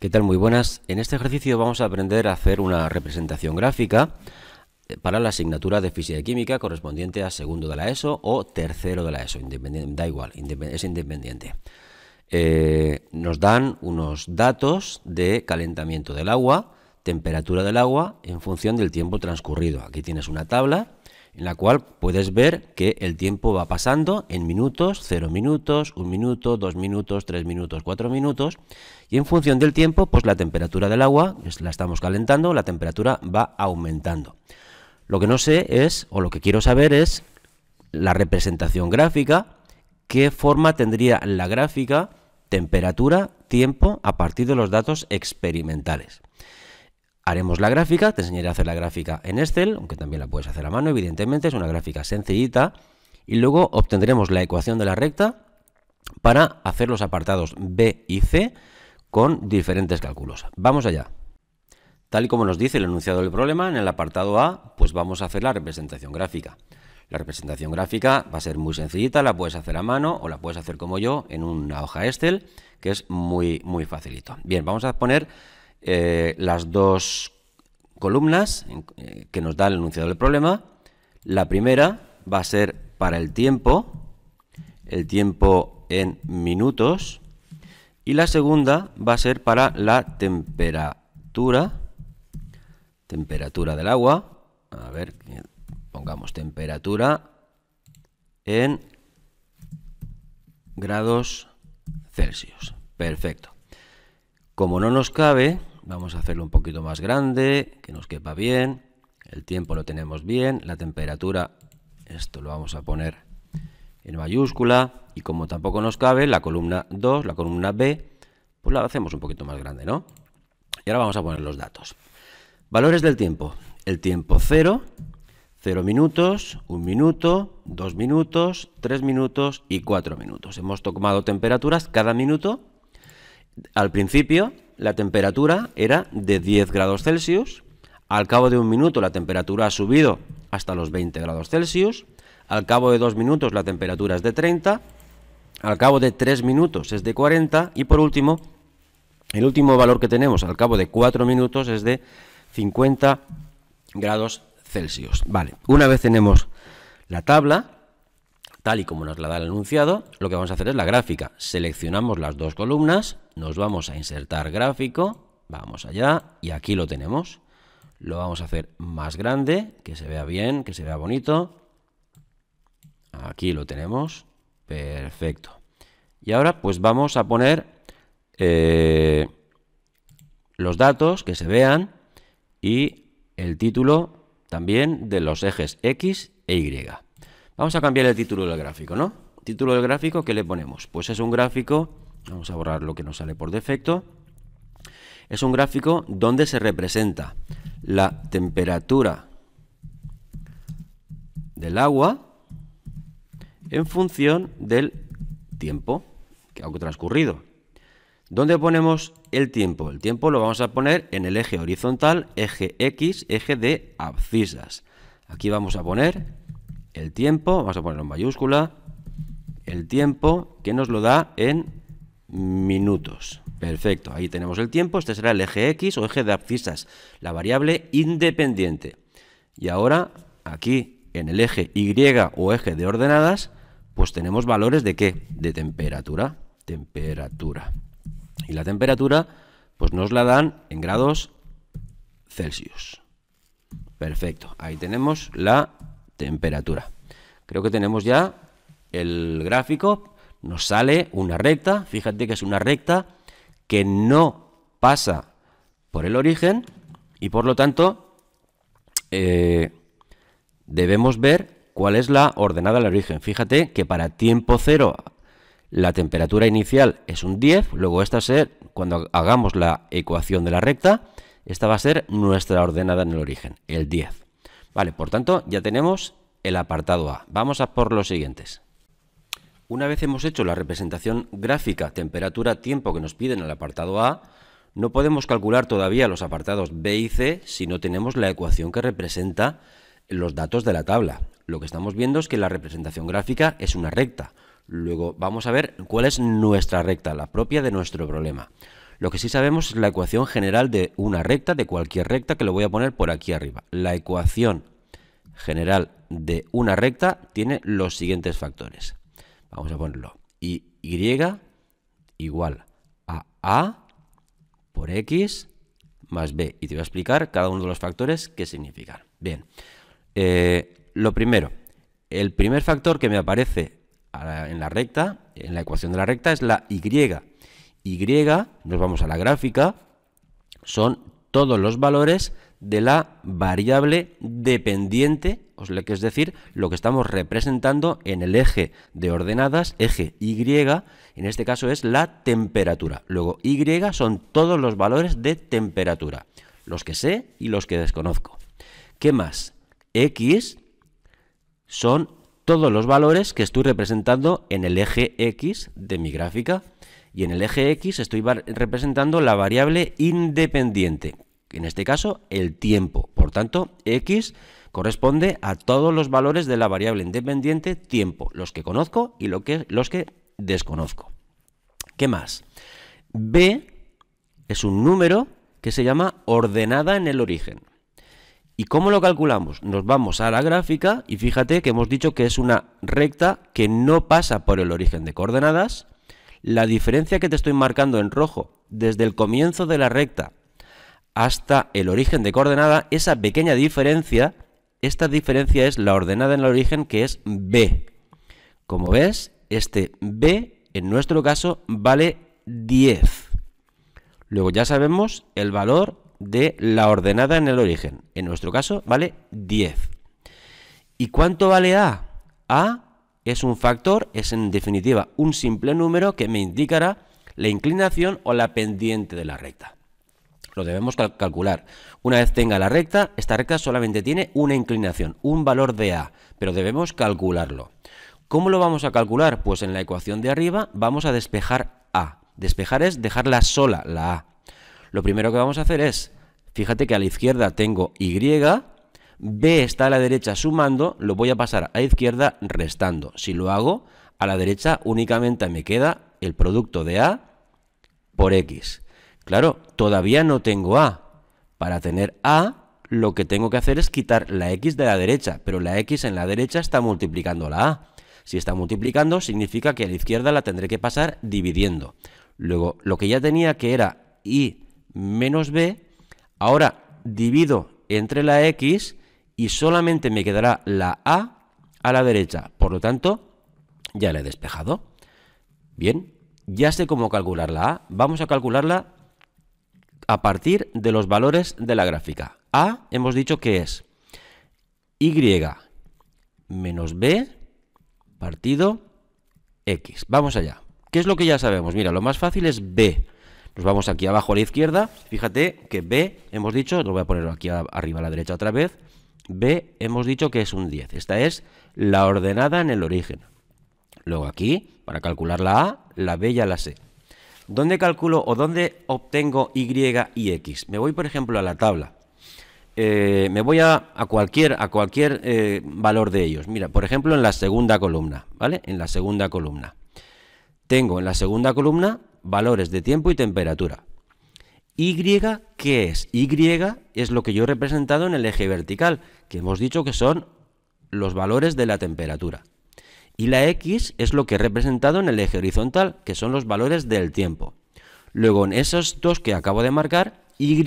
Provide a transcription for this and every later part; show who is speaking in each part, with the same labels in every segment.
Speaker 1: ¿Qué tal? Muy buenas. En este ejercicio vamos a aprender a hacer una representación gráfica eh, para la asignatura de Física y Química correspondiente a segundo de la ESO o tercero de la ESO, da igual, es independiente. Eh, nos dan unos datos de calentamiento del agua, temperatura del agua en función del tiempo transcurrido. Aquí tienes una tabla en la cual puedes ver que el tiempo va pasando en minutos, 0 minutos, un minuto, dos minutos, tres minutos, cuatro minutos, y en función del tiempo, pues la temperatura del agua, la estamos calentando, la temperatura va aumentando. Lo que no sé es, o lo que quiero saber es, la representación gráfica, qué forma tendría la gráfica, temperatura, tiempo, a partir de los datos experimentales haremos la gráfica, te enseñaré a hacer la gráfica en Excel, aunque también la puedes hacer a mano, evidentemente, es una gráfica sencillita, y luego obtendremos la ecuación de la recta para hacer los apartados B y C con diferentes cálculos. Vamos allá. Tal y como nos dice el enunciado del problema, en el apartado A, pues vamos a hacer la representación gráfica. La representación gráfica va a ser muy sencillita, la puedes hacer a mano o la puedes hacer como yo en una hoja Excel, que es muy, muy facilito. Bien, vamos a poner eh, las dos columnas eh, que nos da el enunciado del problema. La primera va a ser para el tiempo, el tiempo en minutos, y la segunda va a ser para la temperatura, temperatura del agua, a ver, pongamos temperatura en grados Celsius. Perfecto. Como no nos cabe, vamos a hacerlo un poquito más grande, que nos quepa bien. El tiempo lo tenemos bien, la temperatura, esto lo vamos a poner en mayúscula. Y como tampoco nos cabe, la columna 2, la columna B, pues la hacemos un poquito más grande, ¿no? Y ahora vamos a poner los datos. Valores del tiempo. El tiempo 0, 0 minutos, 1 minuto, 2 minutos, 3 minutos y 4 minutos. Hemos tomado temperaturas cada minuto al principio la temperatura era de 10 grados Celsius, al cabo de un minuto la temperatura ha subido hasta los 20 grados Celsius, al cabo de dos minutos la temperatura es de 30, al cabo de tres minutos es de 40 y por último, el último valor que tenemos al cabo de cuatro minutos es de 50 grados Celsius. Vale, una vez tenemos la tabla, y como nos la da el enunciado, lo que vamos a hacer es la gráfica. Seleccionamos las dos columnas, nos vamos a insertar gráfico, vamos allá y aquí lo tenemos. Lo vamos a hacer más grande, que se vea bien, que se vea bonito. Aquí lo tenemos, perfecto. Y ahora pues vamos a poner eh, los datos que se vean y el título también de los ejes X e Y. Vamos a cambiar el título del gráfico, ¿no? Título del gráfico, ¿qué le ponemos? Pues es un gráfico, vamos a borrar lo que nos sale por defecto, es un gráfico donde se representa la temperatura del agua en función del tiempo que ha transcurrido. ¿Dónde ponemos el tiempo? El tiempo lo vamos a poner en el eje horizontal, eje X, eje de abscisas. Aquí vamos a poner el tiempo, vamos a ponerlo en mayúscula, el tiempo que nos lo da en minutos. Perfecto, ahí tenemos el tiempo, este será el eje X o eje de abscisas, la variable independiente. Y ahora, aquí en el eje Y o eje de ordenadas, pues tenemos valores de qué? De temperatura, temperatura. Y la temperatura, pues nos la dan en grados Celsius. Perfecto, ahí tenemos la temperatura. Creo que tenemos ya el gráfico, nos sale una recta, fíjate que es una recta que no pasa por el origen y por lo tanto eh, debemos ver cuál es la ordenada del origen. Fíjate que para tiempo cero la temperatura inicial es un 10, luego esta ser, cuando hagamos la ecuación de la recta, esta va a ser nuestra ordenada en el origen, el 10. Vale, por tanto, ya tenemos el apartado A. Vamos a por los siguientes. Una vez hemos hecho la representación gráfica temperatura-tiempo que nos piden en el apartado A, no podemos calcular todavía los apartados B y C si no tenemos la ecuación que representa los datos de la tabla. Lo que estamos viendo es que la representación gráfica es una recta. Luego vamos a ver cuál es nuestra recta, la propia de nuestro problema. Lo que sí sabemos es la ecuación general de una recta, de cualquier recta, que lo voy a poner por aquí arriba. La ecuación general de una recta tiene los siguientes factores. Vamos a ponerlo. Y igual a A por X más B. Y te voy a explicar cada uno de los factores qué significan. Bien. Eh, lo primero, el primer factor que me aparece en la recta, en la ecuación de la recta, es la Y y, nos vamos a la gráfica, son todos los valores de la variable dependiente, es decir, lo que estamos representando en el eje de ordenadas, eje Y, en este caso es la temperatura. Luego Y son todos los valores de temperatura, los que sé y los que desconozco. ¿Qué más? X son todos los valores que estoy representando en el eje X de mi gráfica y en el eje X estoy representando la variable independiente, en este caso el tiempo. Por tanto, X corresponde a todos los valores de la variable independiente tiempo, los que conozco y los que desconozco. ¿Qué más? B es un número que se llama ordenada en el origen. ¿Y cómo lo calculamos? Nos vamos a la gráfica y fíjate que hemos dicho que es una recta que no pasa por el origen de coordenadas, la diferencia que te estoy marcando en rojo desde el comienzo de la recta hasta el origen de coordenada, esa pequeña diferencia, esta diferencia es la ordenada en el origen que es b. Como ves, este b en nuestro caso vale 10. Luego ya sabemos el valor de la ordenada en el origen. En nuestro caso vale 10. ¿Y cuánto vale a? A es un factor, es en definitiva un simple número que me indicará la inclinación o la pendiente de la recta. Lo debemos calcular. Una vez tenga la recta, esta recta solamente tiene una inclinación, un valor de A, pero debemos calcularlo. ¿Cómo lo vamos a calcular? Pues en la ecuación de arriba vamos a despejar A. Despejar es dejarla sola, la A. Lo primero que vamos a hacer es, fíjate que a la izquierda tengo Y, B está a la derecha sumando, lo voy a pasar a izquierda restando. Si lo hago, a la derecha únicamente me queda el producto de A por X. Claro, todavía no tengo A. Para tener A, lo que tengo que hacer es quitar la X de la derecha, pero la X en la derecha está multiplicando la A. Si está multiplicando, significa que a la izquierda la tendré que pasar dividiendo. Luego, lo que ya tenía que era I menos B, ahora divido entre la X y solamente me quedará la A a la derecha. Por lo tanto, ya la he despejado. Bien, ya sé cómo calcular la A. Vamos a calcularla a partir de los valores de la gráfica. A hemos dicho que es Y menos B partido X. Vamos allá. ¿Qué es lo que ya sabemos? Mira, lo más fácil es B. Nos vamos aquí abajo a la izquierda. Fíjate que B, hemos dicho, lo voy a poner aquí arriba a la derecha otra vez. B hemos dicho que es un 10. Esta es la ordenada en el origen. Luego aquí, para calcular la A, la B y la C. ¿Dónde calculo o dónde obtengo Y y X? Me voy, por ejemplo, a la tabla. Eh, me voy a, cualquier, a cualquier eh, valor de ellos. Mira, por ejemplo, en la segunda columna, ¿vale? En la segunda columna. Tengo en la segunda columna valores de tiempo y temperatura. ¿Y qué es? Y es lo que yo he representado en el eje vertical, que hemos dicho que son los valores de la temperatura. Y la X es lo que he representado en el eje horizontal, que son los valores del tiempo. Luego, en esos dos que acabo de marcar, Y,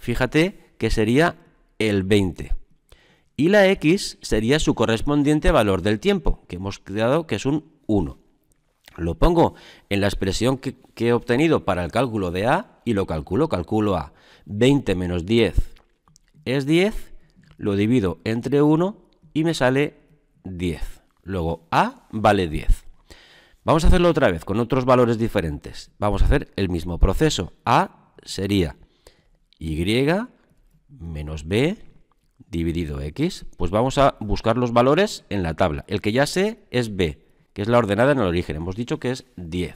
Speaker 1: fíjate que sería el 20. Y la X sería su correspondiente valor del tiempo, que hemos creado que es un 1 lo pongo en la expresión que, he obtenido para el cálculo de A y lo calculo, calculo A. 20 menos 10 es 10, lo divido entre 1 y me sale 10. Luego A vale 10. Vamos a hacerlo otra vez con otros valores diferentes. Vamos a hacer el mismo proceso. A sería Y menos B dividido X. Pues vamos a buscar los valores en la tabla. El que ya sé es B que es la ordenada en el origen. Hemos dicho que es 10.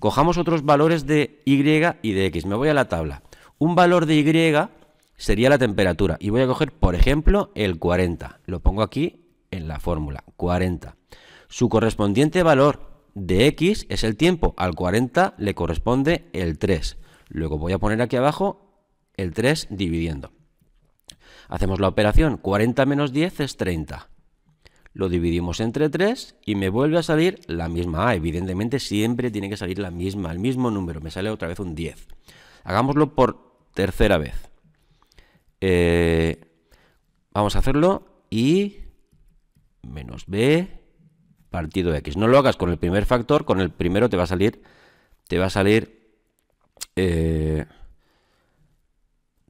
Speaker 1: Cojamos otros valores de y y de x. Me voy a la tabla. Un valor de y sería la temperatura. Y voy a coger, por ejemplo, el 40. Lo pongo aquí en la fórmula, 40. Su correspondiente valor de x es el tiempo. Al 40 le corresponde el 3. Luego voy a poner aquí abajo el 3 dividiendo. Hacemos la operación. 40 menos 10 es 30 lo dividimos entre 3 y me vuelve a salir la misma A. Evidentemente siempre tiene que salir la misma, el mismo número. Me sale otra vez un 10. Hagámoslo por tercera vez. Eh, vamos a hacerlo y menos B partido de X. No lo hagas con el primer factor, con el primero te va a salir, te va a salir, eh,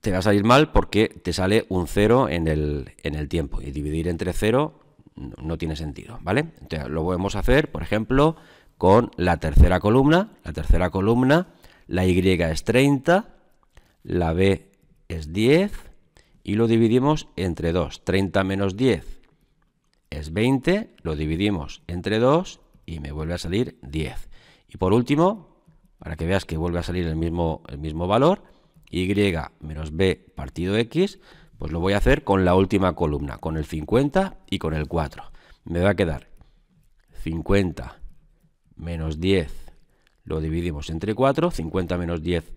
Speaker 1: te va a salir mal porque te sale un 0 en el, en el tiempo. Y dividir entre 0 no, tiene sentido, ¿vale? Entonces, lo podemos hacer, por ejemplo, con la tercera columna. La tercera columna, la Y es 30, la B es 10 y lo dividimos entre 2. 30 menos 10 es 20, lo dividimos entre 2 y me vuelve a salir 10. Y por último, para que veas que vuelve a salir el mismo, el mismo valor, y menos b partido x, pues lo voy a hacer con la última columna, con el 50 y con el 4. Me va a quedar 50 menos 10, lo dividimos entre 4, 50 menos 10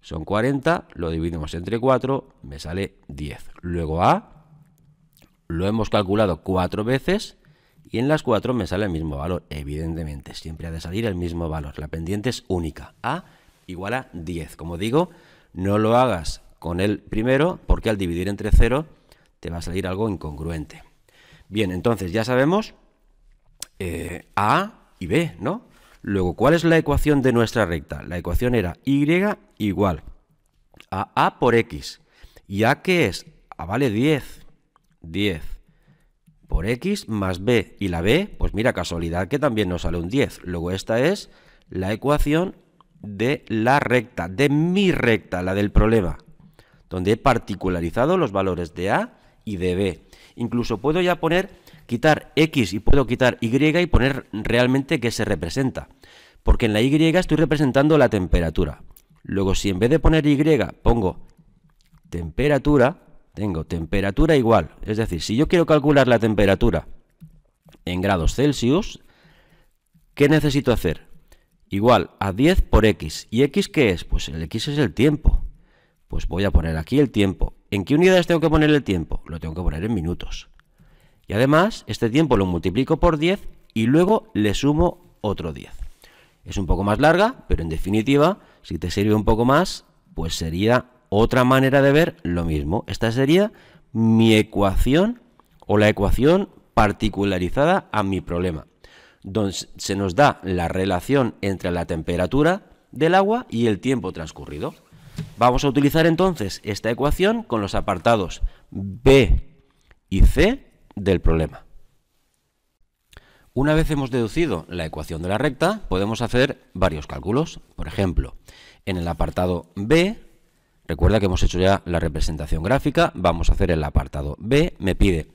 Speaker 1: son 40, lo dividimos entre 4, me sale 10. Luego A lo hemos calculado 4 veces y en las 4 me sale el mismo valor, evidentemente, siempre ha de salir el mismo valor. La pendiente es única, A igual a 10. Como digo, no lo hagas con el primero, porque al dividir entre cero te va a salir algo incongruente. Bien, entonces ya sabemos eh, A y B, ¿no? Luego, ¿cuál es la ecuación de nuestra recta? La ecuación era Y igual a A por X. ¿Y A qué es? A vale 10. 10 por X más B. Y la B, pues mira, casualidad que también nos sale un 10. Luego esta es la ecuación de la recta, de mi recta, la del problema donde he particularizado los valores de A y de B. Incluso puedo ya poner, quitar X y puedo quitar Y y poner realmente qué se representa. Porque en la Y estoy representando la temperatura. Luego, si en vez de poner Y pongo temperatura, tengo temperatura igual. Es decir, si yo quiero calcular la temperatura en grados Celsius, ¿qué necesito hacer? Igual a 10 por X. ¿Y X qué es? Pues el X es el tiempo. Pues voy a poner aquí el tiempo. ¿En qué unidades tengo que poner el tiempo? Lo tengo que poner en minutos. Y además, este tiempo lo multiplico por 10 y luego le sumo otro 10. Es un poco más larga, pero en definitiva, si te sirve un poco más, pues sería otra manera de ver lo mismo. Esta sería mi ecuación o la ecuación particularizada a mi problema, donde se nos da la relación entre la temperatura del agua y el tiempo transcurrido. Vamos a utilizar entonces esta ecuación con los apartados B y C del problema. Una vez hemos deducido la ecuación de la recta, podemos hacer varios cálculos. Por ejemplo, en el apartado B, recuerda que hemos hecho ya la representación gráfica, vamos a hacer el apartado B, me pide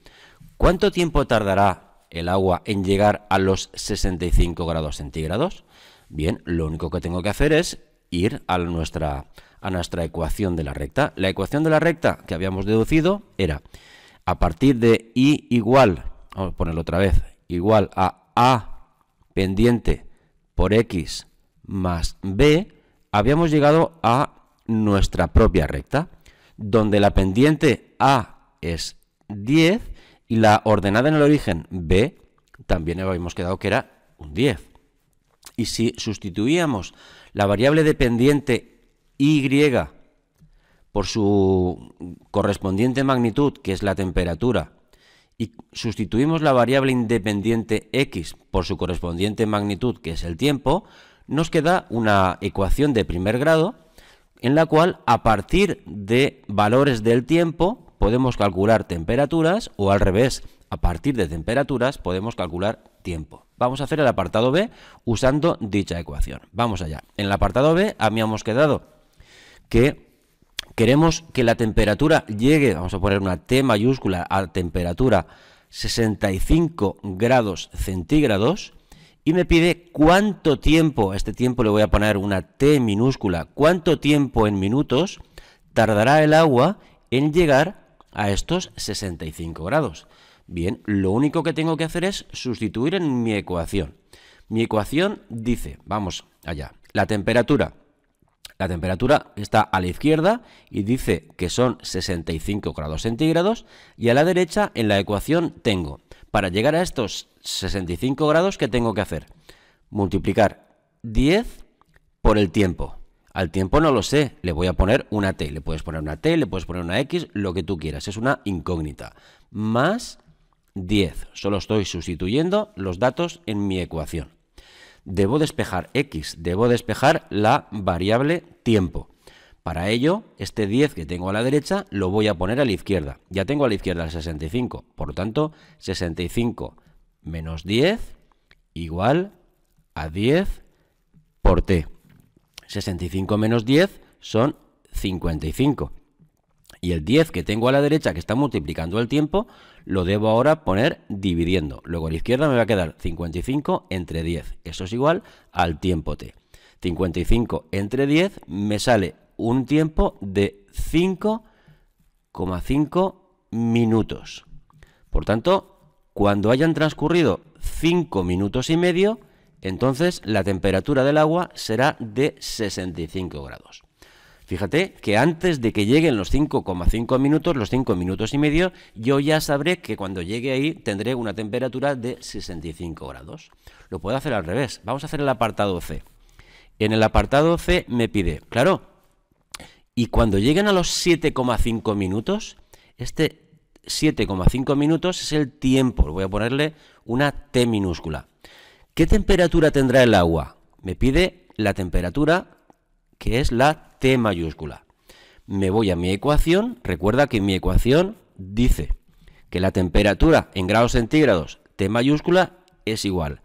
Speaker 1: cuánto tiempo tardará el agua en llegar a los 65 grados centígrados. Bien, lo único que tengo que hacer es ir a nuestra a nuestra ecuación de la recta. La ecuación de la recta que habíamos deducido era a partir de y igual, vamos a ponerlo otra vez, igual a a pendiente por x más b, habíamos llegado a nuestra propia recta, donde la pendiente a es 10 y la ordenada en el origen b también habíamos quedado que era un 10. Y si sustituíamos la variable dependiente y, por su correspondiente magnitud, que es la temperatura, y sustituimos la variable independiente x por su correspondiente magnitud, que es el tiempo, nos queda una ecuación de primer grado en la cual a partir de valores del tiempo podemos calcular temperaturas o al revés, a partir de temperaturas podemos calcular tiempo. Vamos a hacer el apartado B usando dicha ecuación. Vamos allá. En el apartado B habíamos quedado que queremos que la temperatura llegue, vamos a poner una T mayúscula, a temperatura 65 grados centígrados y me pide cuánto tiempo, este tiempo le voy a poner una T minúscula, cuánto tiempo en minutos tardará el agua en llegar a estos 65 grados. Bien, lo único que tengo que hacer es sustituir en mi ecuación. Mi ecuación dice, vamos allá, la temperatura la temperatura está a la izquierda y dice que son 65 grados centígrados y a la derecha en la ecuación tengo, para llegar a estos 65 grados, ¿qué tengo que hacer? Multiplicar 10 por el tiempo. Al tiempo no lo sé, le voy a poner una t, le puedes poner una t, le puedes poner una x, lo que tú quieras, es una incógnita. Más 10, solo estoy sustituyendo los datos en mi ecuación debo despejar x, debo despejar la variable tiempo. Para ello, este 10 que tengo a la derecha lo voy a poner a la izquierda. Ya tengo a la izquierda el 65, por lo tanto, 65 menos 10 igual a 10 por t. 65 menos 10 son 55 y el 10 que tengo a la derecha, que está multiplicando el tiempo, lo debo ahora poner dividiendo. Luego a la izquierda me va a quedar 55 entre 10. Eso es igual al tiempo t. 55 entre 10 me sale un tiempo de 5,5 minutos. Por tanto, cuando hayan transcurrido 5 minutos y medio, entonces la temperatura del agua será de 65 grados. Fíjate que antes de que lleguen los 5,5 minutos, los 5 minutos y medio, yo ya sabré que cuando llegue ahí tendré una temperatura de 65 grados. Lo puedo hacer al revés. Vamos a hacer el apartado C. En el apartado C me pide, claro, y cuando lleguen a los 7,5 minutos, este 7,5 minutos es el tiempo. Voy a ponerle una T minúscula. ¿Qué temperatura tendrá el agua? Me pide la temperatura que es la T mayúscula. Me voy a mi ecuación, recuerda que mi ecuación dice que la temperatura en grados centígrados T mayúscula es igual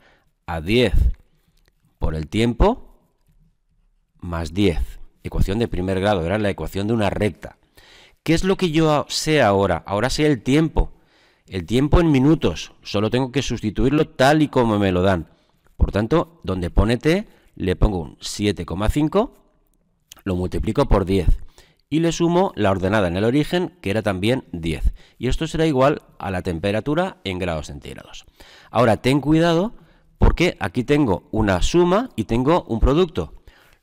Speaker 1: a 10 por el tiempo más 10. Ecuación de primer grado, era la ecuación de una recta. ¿Qué es lo que yo sé ahora? Ahora sé el tiempo. El tiempo en minutos. Solo tengo que sustituirlo tal y como me lo dan. Por tanto, donde pone t, le pongo un 7,5 lo multiplico por 10 y le sumo la ordenada en el origen, que era también 10. Y esto será igual a la temperatura en grados centígrados. Ahora, ten cuidado porque aquí tengo una suma y tengo un producto.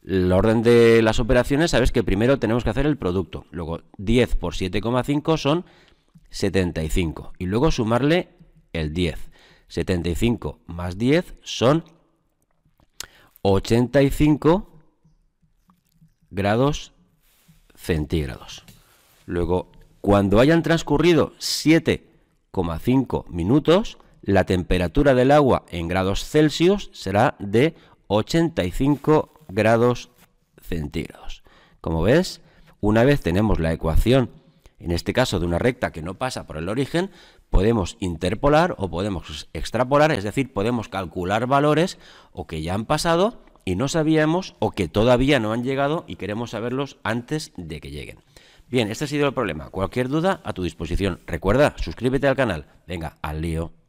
Speaker 1: El orden de las operaciones, sabes que primero tenemos que hacer el producto. Luego, 10 por 7,5 son 75. Y luego sumarle el 10. 75 más 10 son 85 grados centígrados. Luego, cuando hayan transcurrido 7,5 minutos, la temperatura del agua en grados Celsius será de 85 grados centígrados. Como ves, una vez tenemos la ecuación, en este caso de una recta que no pasa por el origen, podemos interpolar o podemos extrapolar, es decir, podemos calcular valores o que ya han pasado y no sabíamos o que todavía no han llegado y queremos saberlos antes de que lleguen. Bien, este ha sido el problema. Cualquier duda a tu disposición. Recuerda, suscríbete al canal. Venga, al lío.